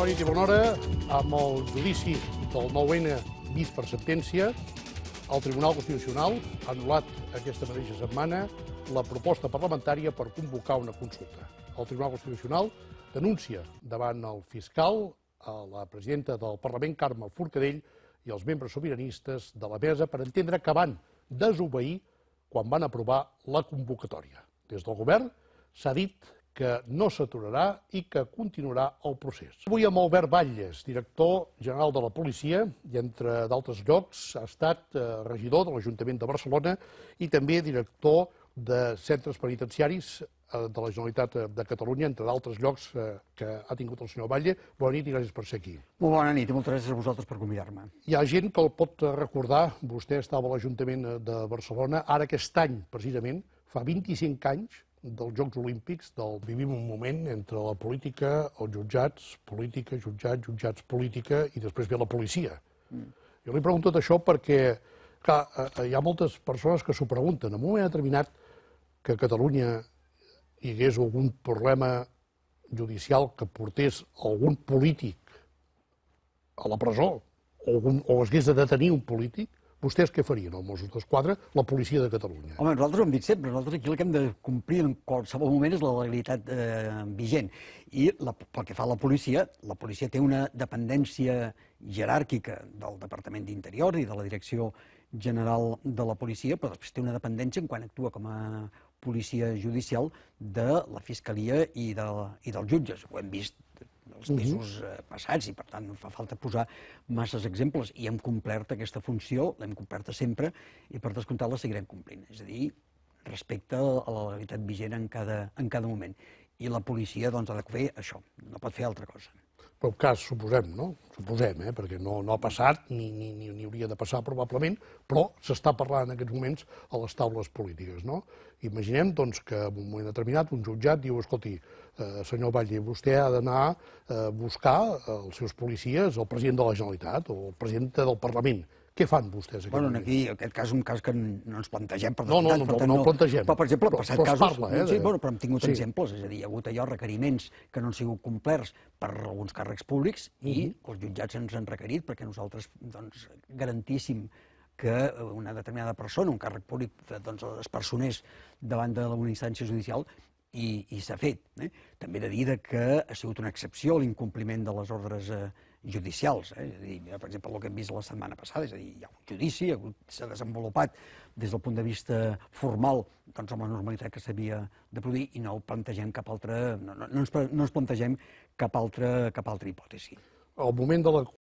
Bona nit i bona hora. Amb el judici del 9-N vist per sentència, el Tribunal Constitucional ha anul·lat aquesta mateixa setmana la proposta parlamentària per convocar una consulta. El Tribunal Constitucional denuncia davant el fiscal, a la presidenta del Parlament, Carme Forcadell, i els membres sobiranistes de la mesa per entendre que van desobeir quan van aprovar la convocatòria. Des del govern s'ha dit que no s'aturarà i que continuarà el procés. Avui amb Albert Batlles, director general de la policia, i entre d'altres llocs ha estat eh, regidor de l'Ajuntament de Barcelona i també director de centres penitenciaris eh, de la Generalitat eh, de Catalunya, entre d'altres llocs que ha tingut el senyor Batlle. Bona nit i gràcies per ser aquí. Molt bona nit i moltes gràcies a vosaltres per convidar-me. Hi ha gent que el pot recordar, vostè estava a l'Ajuntament de Barcelona, ara aquest any, precisament, fa 25 anys, dels Jocs Olímpics, del vivim un moment entre la política, els jutjats, política, jutjats, jutjats, política, i després ve la policia. Mm. Jo li pregunto tot això perquè, clar, eh, eh, hi ha moltes persones que s'ho pregunten. En un moment determinat que a Catalunya hi hagués algun problema judicial que portés algun polític a la presó, o, algun, o hagués de detenir un polític, vostès què farien, els Mossos d'Esquadra, la policia de Catalunya? Home, nosaltres ho hem dit sempre, nosaltres aquí el que hem de complir en qualsevol moment és la legalitat eh, vigent. I la, pel que fa a la policia, la policia té una dependència jeràrquica del Departament d'Interior i de la Direcció General de la Policia, però després té una dependència en quan actua com a policia judicial de la Fiscalia i, de, i dels jutges. Ho hem vist els mesos uh eh, -huh. passats, i per tant no fa falta posar masses exemples, i hem complert aquesta funció, l'hem complert sempre, i per descomptat la seguirem complint. És a dir, respecte a la legalitat vigent en cada, en cada moment. I la policia doncs, ha de fer això, no pot fer altra cosa però el cas, suposem, no? Suposem, eh? perquè no, no ha passat, ni, ni, ni, ni hauria de passar probablement, però s'està parlant en aquests moments a les taules polítiques, no? Imaginem, doncs, que en un moment determinat un jutjat diu, escolti, eh, senyor Valle, vostè ha d'anar a buscar eh, els seus policies, el president de la Generalitat o el president del Parlament, què fan vostès? aquí? bueno, aquí aquest cas és un cas que no ens plantegem. Per no, no, no, per tant, no, no plantegem. Però, per exemple, però, passat però casos... Parla, eh, sí, de... bueno, però hem tingut sí. exemples, és a dir, hi ha hagut allò requeriments que no han sigut complerts per alguns càrrecs públics mm -hmm. i mhm. doncs, els jutjats ens han requerit perquè nosaltres doncs, garantíssim que una determinada persona, un càrrec públic, doncs, es personés davant d'una instància judicial i, i s'ha fet. Eh? També he de dir que ha sigut una excepció l'incompliment de les ordres eh, judicials. Eh? És a dir, per exemple, el que hem vist la setmana passada, és a dir, hi ha un judici, s'ha desenvolupat des del punt de vista formal doncs, amb la normalitat que s'havia de produir i no plantegem cap altra, no, no, no, ens, no ens plantegem cap altra, cap altra hipòtesi. El moment de la